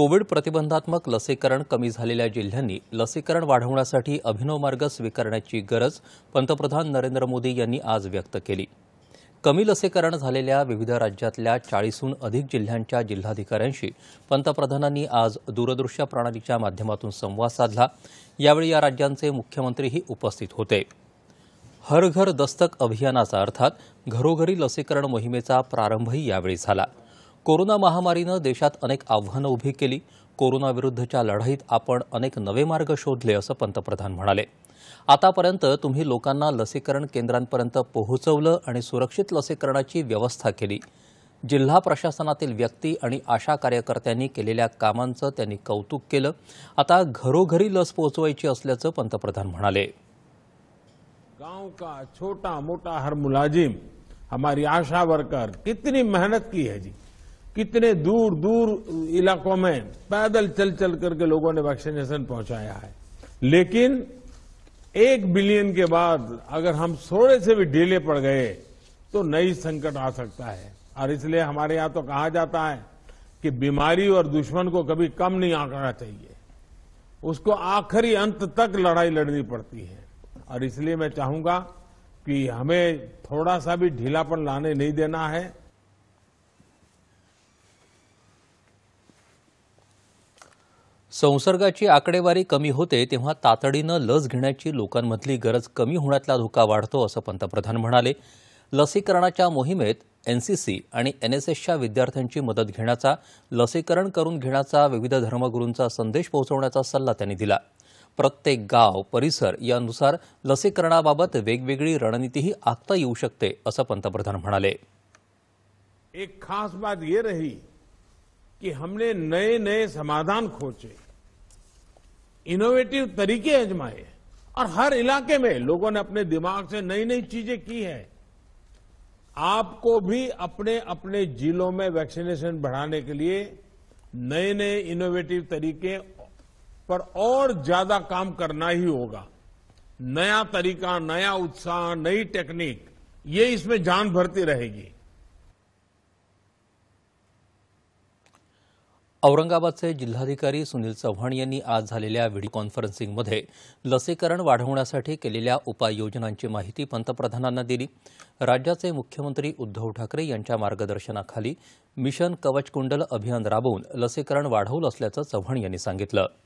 Covid प्रतिबंधात्मक लसीकरण कमी झालेल्या जिल्ह्यांनी लसीकरण वाढवण्यासाठी अभिनव मार्ग स्वीकारण्याची गरज पंतप्रधान नरेंद्र मोदी यांनी आज व्यक्त केली कमी लसीकरण झालेल्या विविध राज्यातल्या चाळीसहून अधिक जिल्ह्यांच्या जिल्हाधिकाऱ्यांशी पंतप्रधानांनी आज दूरदृश्य प्रणालीच्या माध्यमातून संवाद साधला यावेळी या राज्यांचे मुख्यमंत्रीही उपस्थित होते हर घर दस्तक अभियानाचा अर्थात घरोघरी लसीकरण मोहिमेचा प्रारंभही यावेळी झाला कोरोना महामारीनं देशात अनेक आव्हानं उभी केली कोरोनाविरुद्धच्या लढाईत आपण अनेक नवे मार्ग शोधले असं पंतप्रधान म्हणाले आतापर्यंत तुम्ही लोकांना लसीकरण केंद्रांपर्यंत पोहोचवलं आणि सुरक्षित लसीकरणाची व्यवस्था केली जिल्हा प्रशासनातील व्यक्ती आणि आशा कार्यकर्त्यांनी केलेल्या कामांचं त्यांनी कौतुक केलं आता घरोघरी लस पोहोचवायची असल्याचं पंतप्रधान म्हणाले गाव का छोटा मोठा हर मुलाजिम हमारी आशा वर्कर किती मेहनत की है जी कितने दूर दूर इलाकों में पैदल चल चल करके लोगों ने वैक्सीनेशन पहुंचाया है लेकिन एक बिलियन के बाद अगर हम थोड़े से भी ढीले पड़ गए तो नई संकट आ सकता है और इसलिए हमारे यहां तो कहा जाता है कि बीमारी और दुश्मन को कभी कम नहीं आंकना चाहिए उसको आखिरी अंत तक लड़ाई लड़नी पड़ती है और इसलिए मैं चाहूंगा कि हमें थोड़ा सा भी ढीलापन लाने नहीं देना है संसर्गाची आकडेवारी कमी होते तेव्हा तातडीनं लस घेण्याची लोकांमधली गरज कमी होण्यातला धोका वाढतो असं पंतप्रधान म्हणाले लसीकरणाच्या मोहिमेत एन सी सी आणि एन एस एसच्या विद्यार्थ्यांची मदत घेण्याचा लसीकरण करून घेण्याचा विविध धर्मगुरूंचा संदेश पोहोचवण्याचा सल्ला त्यांनी दिला प्रत्येक गाव परिसर यानुसार लसीकरणाबाबत वेगवेगळी रणनीतीही आखता येऊ शकते असं पंतप्रधान म्हणाले एक खास बात ये रही की हमने नए नए समाधान खोचे इनोवेटिव तरीके आजमाए और हर इलाके में लोगों ने अपने दिमाग से नई नई चीजें की हैं आपको भी अपने अपने जिलों में वैक्सीनेशन बढ़ाने के लिए नए नए इनोवेटिव तरीके पर और ज्यादा काम करना ही होगा नया तरीका नया उत्साह नई टेक्निक ये इसमें जान भरती रहेगी औरंगाबादचे जिल्हाधिकारी सुनील चव्हाण यांनी आज झालेल्या व्हिडिओ कॉन्फरन्सिंगमध्ये लसीकरण वाढवण्यासाठी केलेल्या उपाययोजनांची माहिती पंतप्रधानांना दिली राज्याचे मुख्यमंत्री उद्धव ठाकरे यांच्या मार्गदर्शनाखाली मिशन कवचकुंडल अभियान राबवून लसीकरण वाढवलं असल्याचं चव्हाण यांनी सांगितलं